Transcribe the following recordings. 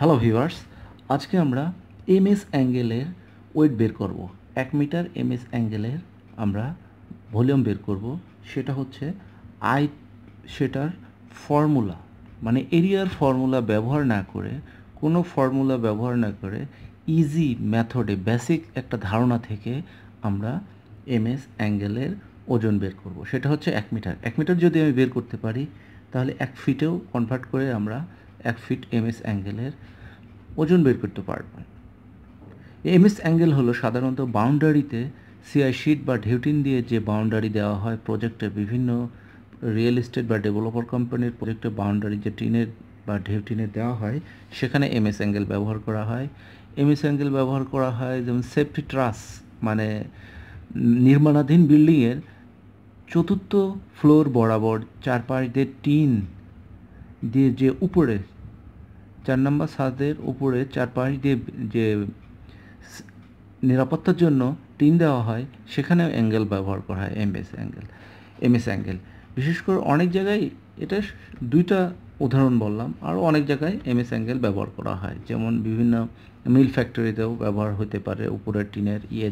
hello viewers আজকে আমরা MS অ্যাঙ্গেলের wait বের করব এক মিটার এমএস অ্যাঙ্গেলের আমরা ভলিউম বের করব সেটা হচ্ছে আই সেটার ফর্মুলা মানে এরিয়ার ফর্মুলা ব্যবহার না করে কোনো ফর্মুলা ব্যবহার না করে ইজি মেথডে বেসিক একটা ধারণা থেকে আমরা এমএস অ্যাঙ্গেলের ওজন বের করব সেটা হচ্ছে এক মিটার এক মিটার যদি আমি বের করতে পারি তাহলে এক ফিটেও কনভার্ট করে আমরা এক ফিট এমএস অ্যাঙ্গেলের ওজন বের করতে পারব এমএস অ্যাঙ্গেল হলো সাধারণত বাউন্ডারিতে সিআই শিট বা ঢেউটিন দিয়ে যে বাউন্ডারি দেওয়া হয় প্রজেক্টের বিভিন্ন রিয়েল এস্টেট বা ডেভেলপার কোম্পানির প্রজেক্টের বাউন্ডারি যে টিনের বা ঢেউটিনের দেওয়া হয় সেখানে এমএস অ্যাঙ্গেল ব্যবহার করা হয় এমএস অ্যাঙ্গেল ব্যবহার করা হয় যেমন সেফটি ট্রাস মানে নির্মাণাধীন বিল্ডিংয়ের চতুর্থ ফ্লোর বরাবর চারপাশ দিয়ে টিন দিয়ে যে উপরে চার নম্বর সাদের উপরে চারপাশ দিয়ে যে নিরাপত্তার জন্য টিন দেওয়া হয় সেখানেও অ্যাঙ্গেল ব্যবহার করা হয় এমএস অ্যাঙ্গেল এমএস অ্যাঙ্গেল বিশেষ করে অনেক জায়গায় এটা দুইটা উদাহরণ বললাম আরও অনেক জায়গায় এমএস অ্যাঙ্গেল ব্যবহার করা হয় যেমন বিভিন্ন মিল ফ্যাক্টরিতেও ব্যবহার হতে পারে উপরের টিনের ইয়ে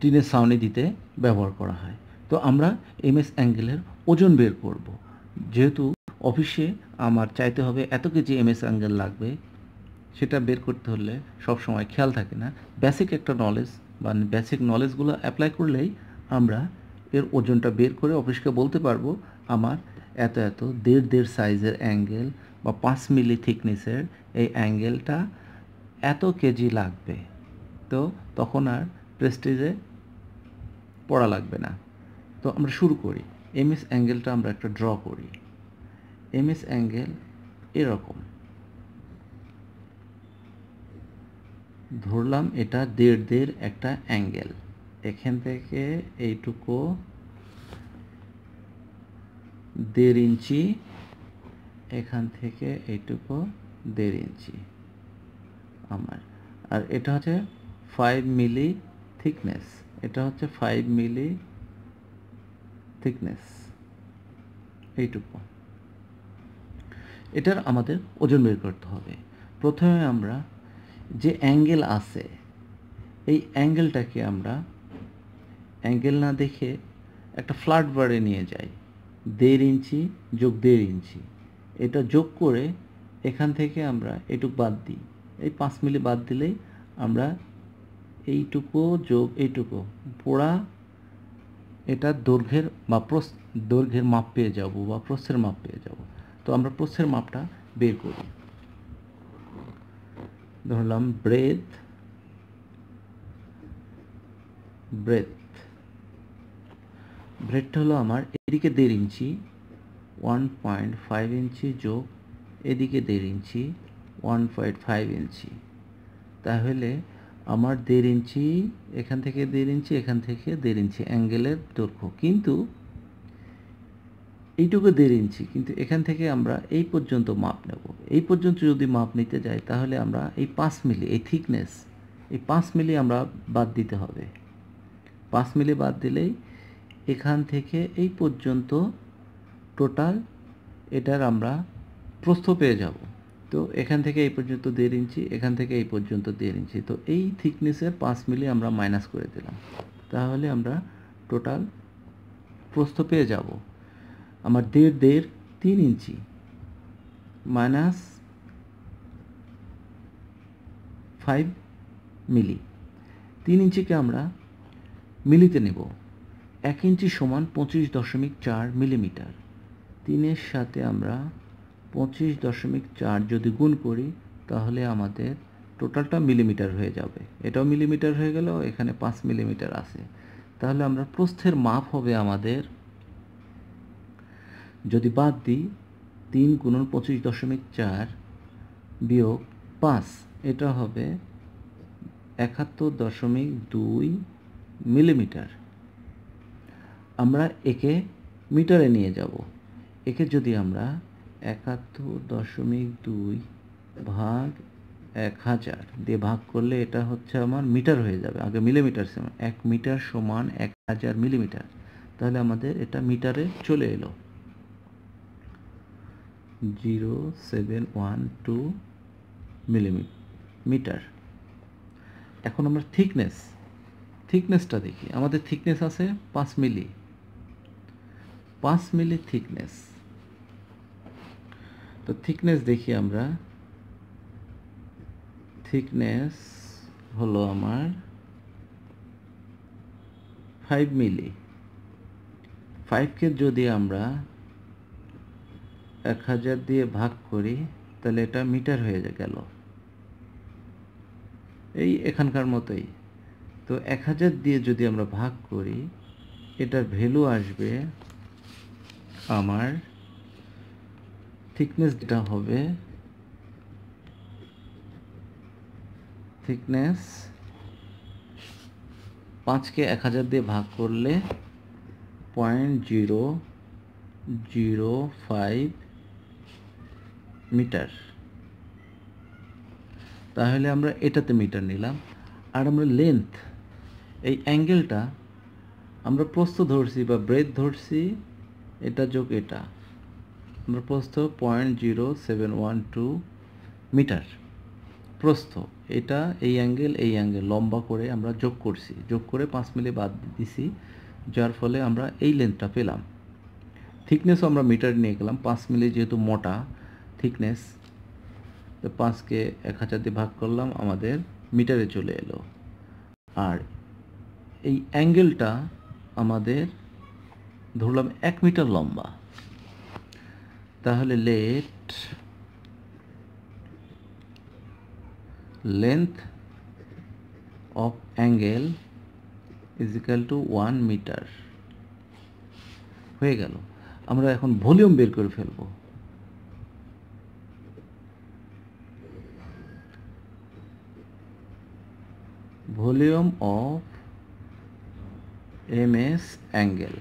টিনের সাউনি দিতে ব্যবহার করা হয় তো আমরা এমএস অ্যাঙ্গেলের ওজন বের করব যেহেতু অফিসে আমার চাইতে হবে এত কেজি এমএস অ্যাঙ্গেল লাগবে সেটা বের করতে হলে সব সময় খেয়াল থাকে না বেসিক একটা নলেজ বা বেসিক নলেজগুলো অ্যাপ্লাই করলেই আমরা এর ওজনটা বের করে অফিসকে বলতে পারবো আমার এত এত দেড় দেড় সাইজের অ্যাঙ্গেল বা পাঁচ মিলি থিকনেসের এই অ্যাঙ্গেলটা এত কেজি লাগবে তো তখন আর প্রেস্টিজে পড়া লাগবে না তো আমরা শুরু করি এমএস অ্যাঙ্গেলটা আমরা একটা ড্র করি এমএস অ্যাঙ্গেল এরকম ধরলাম এটা দেড় দেড় একটা অ্যাঙ্গেল এখান থেকে এইটুকু দেড় ইঞ্চি এখান থেকে এইটুকু দেড় ইঞ্চি আমার আর এটা হচ্ছে ফাইভ মিলি থিকনেস এটা হচ্ছে ফাইভ মিলি থিকনেস এইটুকু এটার আমাদের ওজন বের করতে হবে প্রথমে আমরা যে অ্যাঙ্গেল আছে এই অ্যাঙ্গেলটাকে আমরা অ্যাঙ্গেল না দেখে একটা ফ্ল্যাট বারে নিয়ে যাই দেড় ইঞ্চি যোগ দেড় ইঞ্চি এটা যোগ করে এখান থেকে আমরা এটুক বাদ দিই এই পাঁচ মিলি বাদ দিলেই আমরা এইটুকু যোগ এইটুকু পোড়া এটা দৈর্ঘ্যের বা প্রস দৈর্ঘ্যের মাপ পেয়ে যাব বা প্রস্থের মাপ পেয়ে যাব তো আমরা প্রস্থের মাপটা বের করি ধরলাম ব্রেথ ব্রেথ ব্রেথটা হলো আমার এদিকে দেড় ইঞ্চি ওয়ান পয়েন্ট ফাইভ ইঞ্চি যোগ এদিকে দেড় ইঞ্চি ওয়ান পয়েন্ট ফাইভ ইঞ্চি তাহলে আমার দেড় ইঞ্চি এখান থেকে দেড় ইঞ্চি এখান থেকে দেড় ইঞ্চি অ্যাঙ্গেলের দৈর্ঘ্য কিন্তু এইটুকু দেড় ইঞ্চি কিন্তু এখান থেকে আমরা এই পর্যন্ত মাপ নেব এই পর্যন্ত যদি মাপ নিতে যাই তাহলে আমরা এই পাঁচ মিলি এই থিকনেস এই পাঁচ মিলি আমরা বাদ দিতে হবে পাঁচ মিলি বাদ দিলেই এখান থেকে এই পর্যন্ত টোটাল এটার আমরা প্রস্থ পেয়ে যাবো তো এখান থেকে এই পর্যন্ত দেড় ইঞ্চি এখান থেকে এই পর্যন্ত দেড় ইঞ্চি তো এই থিকনেসের পাঁচ মিলি আমরা মাইনাস করে দিলাম তাহলে আমরা টোটাল প্রস্থ পেয়ে যাব আমার দেড় দেড় তিন ইঞ্চি মাইনাস ফাইভ মিলি তিন ইঞ্চিকে আমরা মিলিতে নেব এক ইঞ্চি সমান পঁচিশ দশমিক চার মিলিমিটার তিনের সাথে আমরা পঁচিশ দশমিক চার যদি গুণ করি তাহলে আমাদের টোটালটা মিলিমিটার হয়ে যাবে এটাও মিলিমিটার হয়ে গেল এখানে পাঁচ মিলিমিটার আছে তাহলে আমরা প্রস্থের মাপ হবে আমাদের যদি বাদ দিই তিন গুণন পঁচিশ দশমিক চার বিয়োগ পাঁচ এটা হবে একাত্তর দশমিক দুই মিলিমিটার আমরা একে মিটারে নিয়ে যাব একে যদি আমরা একাত্তর দশমিক দুই ভাগ এক হাজার দিয়ে ভাগ করলে এটা হচ্ছে আমার মিটার হয়ে যাবে আগে মিলিমিটার সমান এক মিটার সমান এক হাজার মিলিমিটার তাহলে আমাদের এটা মিটারে চলে এলো zero seven one two millimetre এখন আমরা থিকনেস থিকনেসটা দেখি আমাদের থিকনেস আছে পাঁচ মিলি পাঁচ মিলি থিকনেস তো থিকনেস দেখি আমরা থিকনেস হলো আমার ফাইভ মিলি ফাইভকে যদি আমরা এক হাজার দিয়ে ভাগ করি তাহলে এটা মিটার হয়ে গেল এই এখানকার মতোই তো এক হাজার দিয়ে যদি আমরা ভাগ করি এটার ভ্যালু আসবে আমার থিকনেস যেটা হবে থিকনেস পাঁচকে এক হাজার দিয়ে ভাগ করলে point zero zero five metre তাহলে আমরা এটাতে মিটার নিলাম আর আমরা লেন্থ এই অ্যাঙ্গেলটা আমরা প্রস্থ ধরছি বা ব্রেথ ধরছি এটা যোগ এটা আমরা প্রস্থ point zero seven one two metre প্রস্থ এটা এই অ্যাঙ্গেল এই অ্যাঙ্গেল লম্বা করে আমরা যোগ করছি যোগ করে পাঁচ মিলে বাদ দিছি যার ফলে আমরা এই লেন্থটা পেলাম থিকনেসও আমরা মিটার নিয়ে গেলাম পাঁচ মিলে যেহেতু মোটা থিকনেস তো পাঁচকে এক হাজার দিয়ে ভাগ করলাম আমাদের মিটারে চলে এলো আর এই অ্যাঙ্গেলটা আমাদের ধরলাম এক মিটার লম্বা তাহলে let length of angle is equal to one metre হয়ে গেল আমরা এখন ভলিউম বের করে ফেলব volume of M S angle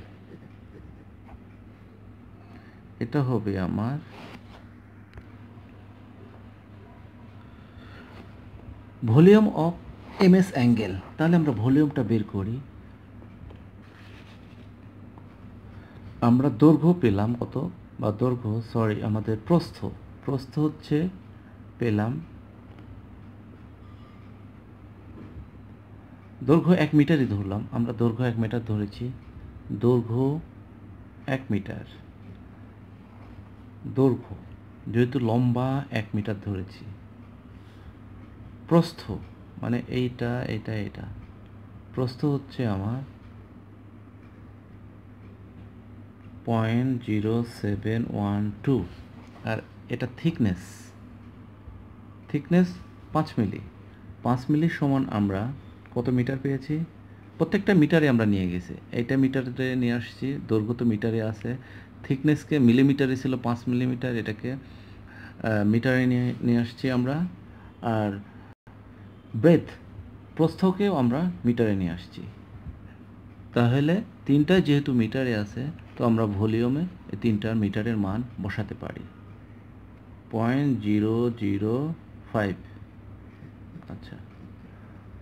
এটা হবে আমার volume of M S angle তাহলে আমরা ভলিউমটা বের করি আমরা দৈর্ঘ্য পেলাম কত বা দৈর্ঘ্য সরি আমাদের প্রস্থ প্রস্থ হচ্ছে পেলাম দৈর্ঘ্য এক মিটারই ধরলাম আমরা দৈর্ঘ্য এক মিটার ধরেছি দৈর্ঘ্য এক মিটার দৈর্ঘ্য যেহেতু লম্বা এক মিটার ধরেছি প্রস্থ মানে এইটা এটা এটা প্রস্থ হচ্ছে আমার point zero seven one two আর এটা থিকনেস থিকনেস পাঁচ মিলি পাঁচ মিলি সমান আমরা কত মিটার পেয়েছি প্রত্যেকটা মিটারে আমরা নিয়ে গেছি এইটা মিটারে নিয়ে আসছি দৈর্ঘ্য তো মিটারে আছে থিকনেসকে মিলিমিটারে ছিল পাঁচ মিলিমিটার এটাকে মিটারে নিয়ে নিয়ে আসছি আমরা আর ব্রেথ প্রস্থকেও আমরা মিটারে নিয়ে আসছি তাহলে তিনটা যেহেতু মিটারে আছে তো আমরা ভলিউমে এই তিনটার মিটারের মান বসাতে পারি পয়েন্ট জিরো জিরো ফাইভ আচ্ছা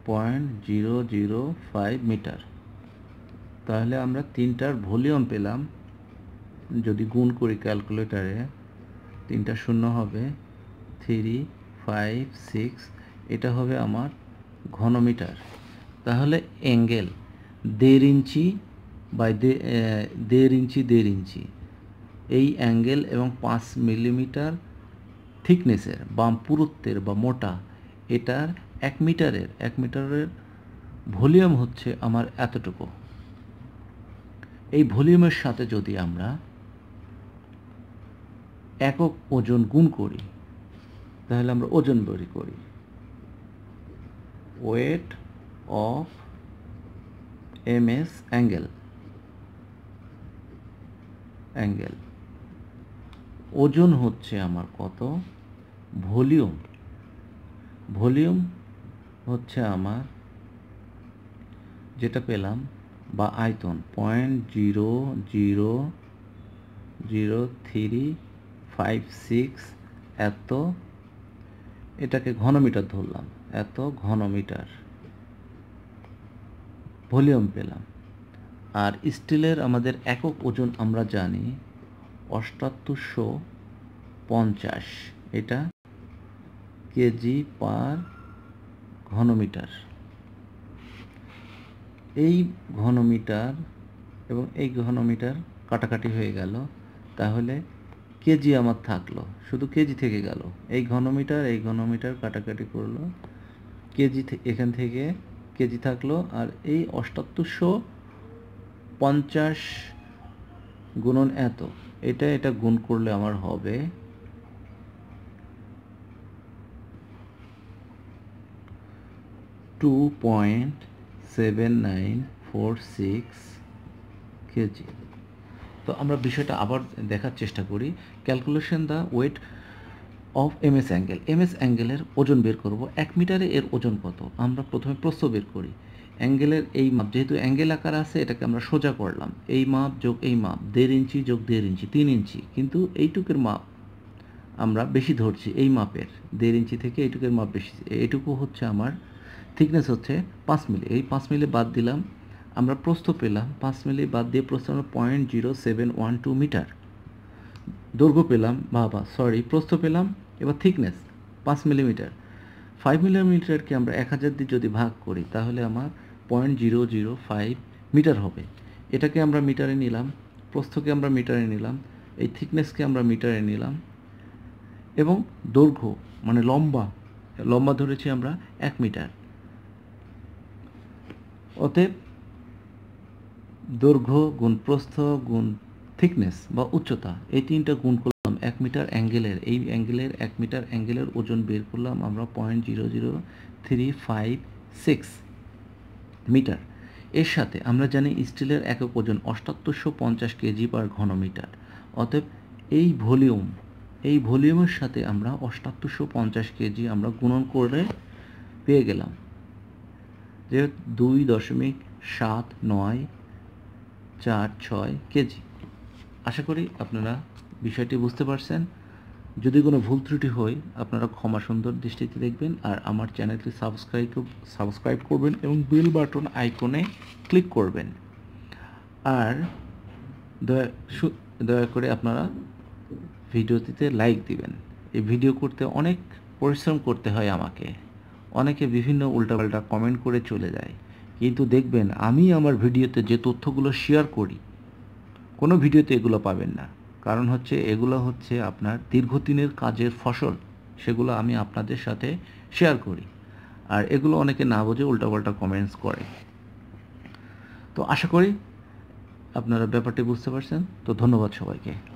point zero zero five metre তাহলে আমরা তিনটার ভলিউম পেলাম যদি গুণ করি ক্যালকুলেটারে তিনটা শূন্য হবে থ্রি ফাইভ সিক্স এটা হবে আমার ঘনমিটার তাহলে অ্যাঙ্গেল দেড় ইঞ্চি বাই দেড় ইঞ্চি দেড় ইঞ্চি এই অ্যাঙ্গেল এবং পাঁচ মিলিমিটার থিকনেসের বা পুরুত্বের বা মোটা এটার এক মিটারের এক মিটারের ভলিউম হচ্ছে আমার এতটুকু এই ভলিউমের সাথে যদি আমরা একক ওজন গুণ করি তাহলে আমরা ওজন বড়ি করি weight of M S angle angle ওজন হচ্ছে আমার কত ভলিউম ভলিউম হচ্ছে আমার যেটা পেলাম বা আয়তন point zero zero zero three five six এত এটাকে ঘনমিটার ধরলাম এত ঘনমিটার ভলিউম পেলাম আর স্টিলের আমাদের একক ওজন আমরা জানি অষ্টাত্তরশো পঞ্চাশ এটা কেজি পার ঘনমিটার এই ঘনমিটার এবং এই ঘনমিটার কাটাকাটি হয়ে গেল তাহলে কেজি আমার থাকলো শুধু কেজি থেকে গেল এই ঘনমিটার এই ঘনমিটার কাটাকাটি করলো কেজি এখান থেকে কেজি থাকলো আর এই অষ্টাত্তরশো পঞ্চাশ গুণন এত এটা এটা গুণ করলে আমার হবে two point seven nine four six KG তো আমরা বিষয়টা আবার দেখার চেষ্টা করি calculation the weight of M S angle M S অ্যাঙ্গেলের ওজন বের করব এক মিটারে এর ওজন কত আমরা প্রথমে প্রস্থ বের করি অ্যাঙ্গেলের এই মাপ যেহেতু অ্যাঙ্গেল আকার আছে এটাকে আমরা সোজা করলাম এই মাপ যোগ এই মাপ দেড় ইঞ্চি যোগ দেড় ইঞ্চি তিন ইঞ্চি কিন্তু এইটুকের মাপ আমরা বেশি ধরছি এই মাপের দেড় ইঞ্চি থেকে এইটুকের মাপ বেশি এইটুকু হচ্ছে আমার থিকনেস হচ্ছে পাঁচ মিলি এই পাঁচ মিলি বাদ দিলাম আমরা প্রস্থ পেলাম পাঁচ মিলি বাদ দিয়ে প্রস্থ আমরা point zero seven one two metre দৈর্ঘ্য পেলাম বাবা সরি প্রস্থ পেলাম এবার থিকনেস পাঁচ মিলিমিটার ফাইভ মিলিমিটারকে আমরা এক হাজার দিয়ে যদি ভাগ করি তাহলে আমার point zero zero five metre হবে এটাকে আমরা মিটারে নিলাম প্রস্থকে আমরা মিটারে নিলাম এই থিকনেসকে আমরা মিটারে নিলাম এবং দৈর্ঘ্য মানে লম্বা লম্বা ধরেছি আমরা এক মিটার অতএব দৈর্ঘ্য গুণ প্রস্থ গুণ থিকনেস বা উচ্চতা এই তিনটা গুণ করলাম এক মিটার অ্যাঙ্গেলের এই অ্যাঙ্গেলের এক মিটার অ্যাঙ্গেলের ওজন বের করলাম আমরা point zero zero three five six metre এর সাথে আমরা জানি স্টিলের একক ওজন অষ্টাত্তরশো পঞ্চাশ কেজি পার ঘনমিটার অতএব এই ভলিউম এই ভলিউমের সাথে আমরা অষ্টাত্তরশো পঞ্চাশ কেজি আমরা গুণন করে পেয়ে গেলাম যে দুই দশমিক সাত নয় চার ছয় কেজি আশা করি আপনারা বিষয়টি বুঝতে পারছেন যদি কোনো ভুল ত্রুটি হয় আপনারা ক্ষমা সুন্দর দৃষ্টিতে দেখবেন আর আমার চ্যানেলটি সাবস্ক্রাইব সাবস্ক্রাইব করবেন এবং বেল বাটন আইকনে ক্লিক করবেন আর দয়া দয়া করে আপনারা ভিডিওটিতে লাইক দিবেন এই ভিডিও করতে অনেক পরিশ্রম করতে হয় আমাকে অনেকে বিভিন্ন উল্টাপাল্টা কমেন্ট করে চলে যায় কিন্তু দেখবেন আমি আমার ভিডিওতে যে তথ্যগুলো শেয়ার করি কোনো ভিডিওতে এগুলো পাবেন না কারণ হচ্ছে এগুলো হচ্ছে আপনার দীর্ঘদিনের কাজের ফসল সেগুলো আমি আপনাদের সাথে শেয়ার করি আর এগুলো অনেকে না বোঝে উল্টাপাল্টা কমেন্টস করে তো আশা করি আপনারা ব্যাপারটি বুঝতে পারছেন তো ধন্যবাদ সবাইকে